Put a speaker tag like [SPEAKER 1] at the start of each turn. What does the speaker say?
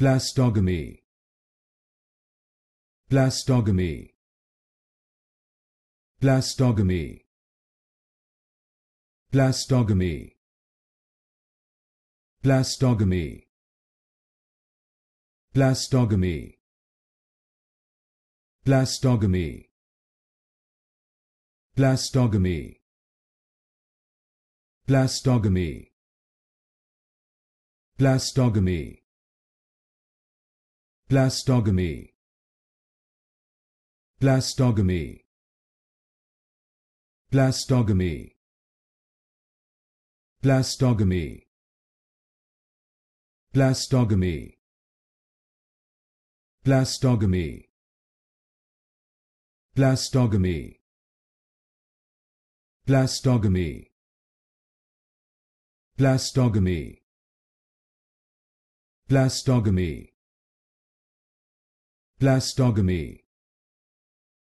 [SPEAKER 1] Plastogamy. Plastogamy. Plastogamy. Plastogamy. Plastogamy. Plastogamy. Plastogamy. Plastogamy. Plastogamy. Plastogamy. Plastogamy. Plastogamy. Plastogamy. Plastogamy. Plastogamy. Plastogamy. Plastogamy. Plastogamy. Plastogamy. Plastogamy. Plastogamy